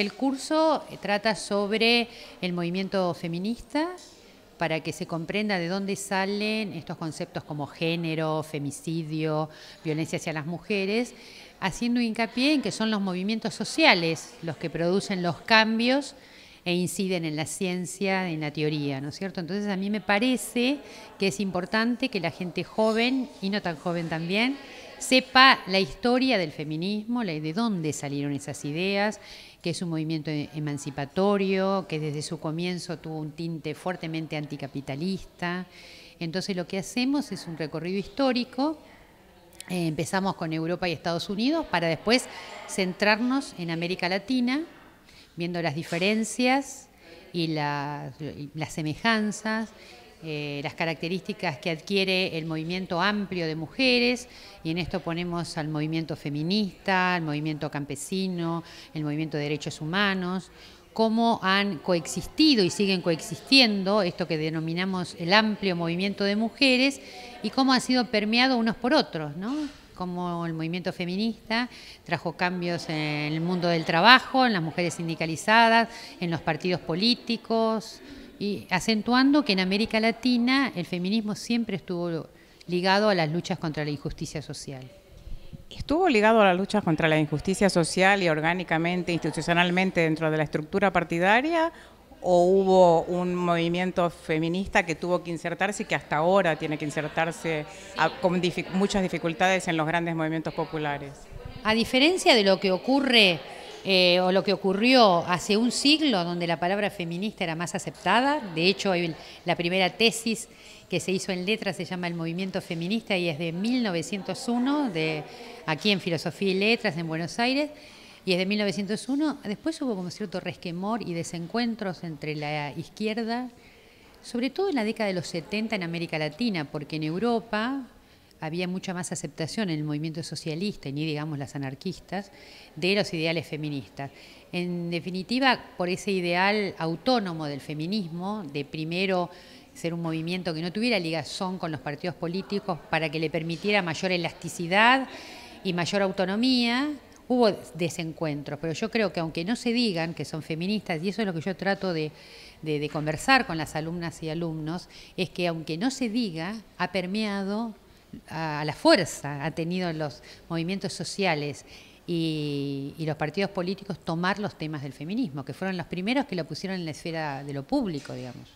el curso trata sobre el movimiento feminista para que se comprenda de dónde salen estos conceptos como género, femicidio, violencia hacia las mujeres, haciendo hincapié en que son los movimientos sociales los que producen los cambios e inciden en la ciencia, en la teoría, ¿no es cierto? Entonces a mí me parece que es importante que la gente joven y no tan joven también sepa la historia del feminismo, de dónde salieron esas ideas, que es un movimiento emancipatorio, que desde su comienzo tuvo un tinte fuertemente anticapitalista. Entonces lo que hacemos es un recorrido histórico. Eh, empezamos con Europa y Estados Unidos para después centrarnos en América Latina, viendo las diferencias y las semejanzas eh, las características que adquiere el movimiento amplio de mujeres, y en esto ponemos al movimiento feminista, al movimiento campesino, el movimiento de derechos humanos, cómo han coexistido y siguen coexistiendo esto que denominamos el amplio movimiento de mujeres y cómo han sido permeados unos por otros, ¿no? como el movimiento feminista trajo cambios en el mundo del trabajo, en las mujeres sindicalizadas, en los partidos políticos, y acentuando que en América Latina el feminismo siempre estuvo ligado a las luchas contra la injusticia social. Estuvo ligado a las luchas contra la injusticia social y orgánicamente, institucionalmente dentro de la estructura partidaria o hubo un movimiento feminista que tuvo que insertarse y que hasta ahora tiene que insertarse con muchas dificultades en los grandes movimientos populares? A diferencia de lo que ocurre eh, o lo que ocurrió hace un siglo donde la palabra feminista era más aceptada. De hecho, la primera tesis que se hizo en letras se llama el movimiento feminista y es de 1901, de, aquí en Filosofía y Letras, en Buenos Aires. Y es de 1901, después hubo como cierto resquemor y desencuentros entre la izquierda, sobre todo en la década de los 70 en América Latina, porque en Europa había mucha más aceptación en el movimiento socialista y ni digamos las anarquistas de los ideales feministas. En definitiva, por ese ideal autónomo del feminismo, de primero ser un movimiento que no tuviera ligazón con los partidos políticos para que le permitiera mayor elasticidad y mayor autonomía, hubo desencuentros, pero yo creo que aunque no se digan que son feministas, y eso es lo que yo trato de, de, de conversar con las alumnas y alumnos, es que aunque no se diga, ha permeado a la fuerza ha tenido los movimientos sociales y, los partidos políticos tomar los temas del feminismo, que fueron los primeros que lo pusieron en la esfera de lo público, digamos.